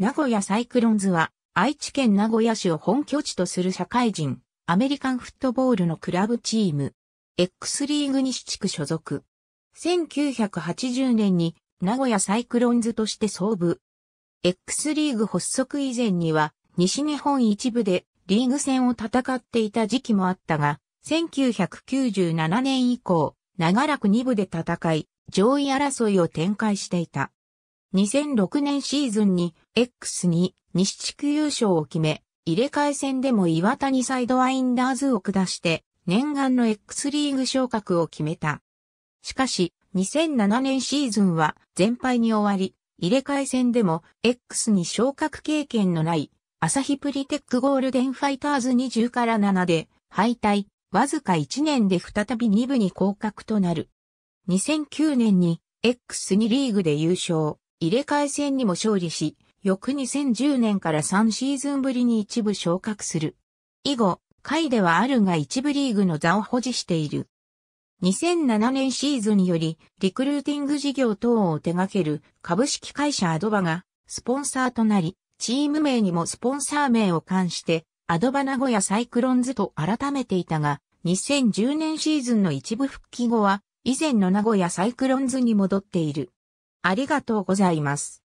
名古屋サイクロンズは、愛知県名古屋市を本拠地とする社会人、アメリカンフットボールのクラブチーム、X リーグ西地区所属。1980年に名古屋サイクロンズとして創部。X リーグ発足以前には、西日本一部でリーグ戦を戦っていた時期もあったが、1997年以降、長らく2部で戦い、上位争いを展開していた。2006年シーズンに x に西地区優勝を決め、入れ替え戦でも岩谷サイドワインダーズを下して、念願の X リーグ昇格を決めた。しかし、2007年シーズンは全敗に終わり、入れ替え戦でも X に昇格経験のない、朝日プリテックゴールデンファイターズ20から7で敗退、わずか1年で再び2部に降格となる。2009年に x にリーグで優勝。入れ替え戦にも勝利し、翌2010年から3シーズンぶりに一部昇格する。以後、会ではあるが一部リーグの座を保持している。2007年シーズンより、リクルーティング事業等を手掛ける株式会社アドバが、スポンサーとなり、チーム名にもスポンサー名を冠して、アドバ名古屋サイクロンズと改めていたが、2010年シーズンの一部復帰後は、以前の名古屋サイクロンズに戻っている。ありがとうございます。